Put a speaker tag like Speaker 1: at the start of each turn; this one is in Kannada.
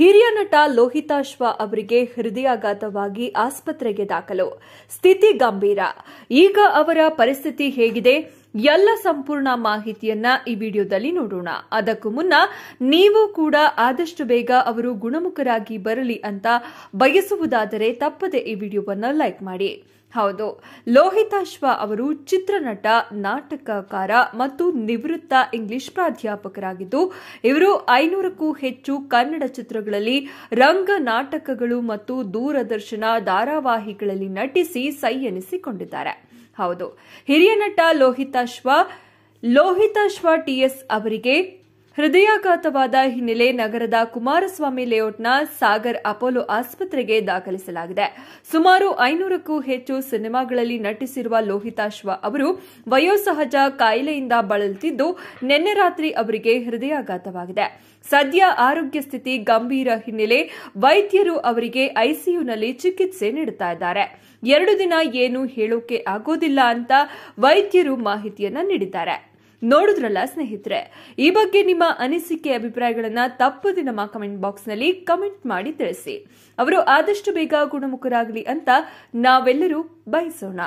Speaker 1: ಹಿರಿಯ ನಟ ಲೋಹಿತಾಶ್ವ ಅವರಿಗೆ ಹೃದಯಾಘಾತವಾಗಿ ಆಸ್ಪತ್ರೆಗೆ ದಾಖಲು ಸ್ಥಿತಿ ಗಂಭೀರ ಈಗ ಅವರ ಪರಿಸ್ಥಿತಿ ಹೇಗಿದೆ ಎಲ್ಲ ಸಂಪೂರ್ಣ ಮಾಹಿತಿಯನ್ನ ಈ ವಿಡಿಯೋದಲ್ಲಿ ನೋಡೋಣ ಅದಕ್ಕೂ ಮುನ್ನ ನೀವು ಕೂಡ ಆದಷ್ಟು ಬೇಗ ಅವರು ಗುಣಮುಖರಾಗಿ ಬರಲಿ ಅಂತ ಬಯಸುವುದಾದರೆ ತಪ್ಪದೆ ಈ ವಿಡಿಯೋವನ್ನು ಲೈಕ್ ಮಾಡಿ ಹೌದು ಲೋಹಿತಾಶ್ವ ಅವರು ಚಿತ್ರನಟ ನಾಟಕಕಾರ ಮತ್ತು ನಿವೃತ್ತ ಇಂಗ್ಲಿಷ್ ಪ್ರಾಧ್ಯಾಪಕರಾಗಿದ್ದು ಇವರು ಐನೂರಕ್ಕೂ ಹೆಚ್ಚು ಕನ್ನಡ ಚಿತ್ರಗಳಲ್ಲಿ ರಂಗ ನಾಟಕಗಳು ಮತ್ತು ದೂರದರ್ಶನ ಧಾರಾವಾಹಿಗಳಲ್ಲಿ ನಟಿಸಿ ಸೈ ಎನಿಸಿಕೊಂಡಿದ್ದಾರೆ ಹೌದು ಹಿರಿಯ ನಟ ಲೋಹಿತಾಶ್ವ ಲೋಹಿತಾಶ್ವ ಟಿಎಸ್ ಅವರಿಗೆ ಹೃದಯಾಘಾತವಾದ ಹಿನ್ನೆಲೆ ನಗರದ ಕುಮಾರಸ್ವಾಮಿ ಲೇಔಟ್ನ ಸಾಗರ್ ಅಪೋಲೋ ಆಸ್ಪತ್ರೆಗೆ ದಾಖಲಿಸಲಾಗಿದೆ ಸುಮಾರು ಐನೂರಕ್ಕೂ ಹೆಚ್ಚು ಸಿನಿಮಾಗಳಲ್ಲಿ ನಟಿಸಿರುವ ಲೋಹಿತಾಶ್ವ ಅವರು ವಯೋಸಹಜ ಕಾಯಿಲೆಯಿಂದ ಬಳಲುತ್ತಿದ್ದು ನಿನ್ನೆ ರಾತ್ರಿ ಅವರಿಗೆ ಹೃದಯಾಘಾತವಾಗಿದೆ ಸದ್ಯ ಆರೋಗ್ಯ ಸ್ಥಿತಿ ಗಂಭೀರ ಹಿನ್ನೆಲೆ ವೈದ್ಯರು ಅವರಿಗೆ ಐಸಿಯುನಲ್ಲಿ ಚಿಕಿತ್ಸೆ ನೀಡುತ್ತಿದ್ದಾರೆ ಎರಡು ದಿನ ಏನು ಹೇಳೋಕೆ ಆಗೋದಿಲ್ಲ ಅಂತ ವೈದ್ಯರು ಮಾಹಿತಿಯನ್ನು ನೀಡಿದ್ದಾರೆ ನೋಡಿದ್ರಲ್ಲ ಸ್ನೇಹಿತರೆ ಈ ಬಗ್ಗೆ ನಿಮ್ಮ ಅನಿಸಿಕೆ ಅಭಿಪ್ರಾಯಗಳನ್ನು ತಪ್ಪದೆ ನಮ್ಮ ಕಮೆಂಟ್ ಬಾಕ್ಸ್ ಕಮೆಂಟ್ ಮಾಡಿ ತಿಳಿಸಿ ಅವರು ಆದಷ್ಟು ಬೇಗ ಗುಣಮುಖರಾಗಲಿ ಅಂತ ನಾವೆಲ್ಲರೂ ಬಯಸೋಣ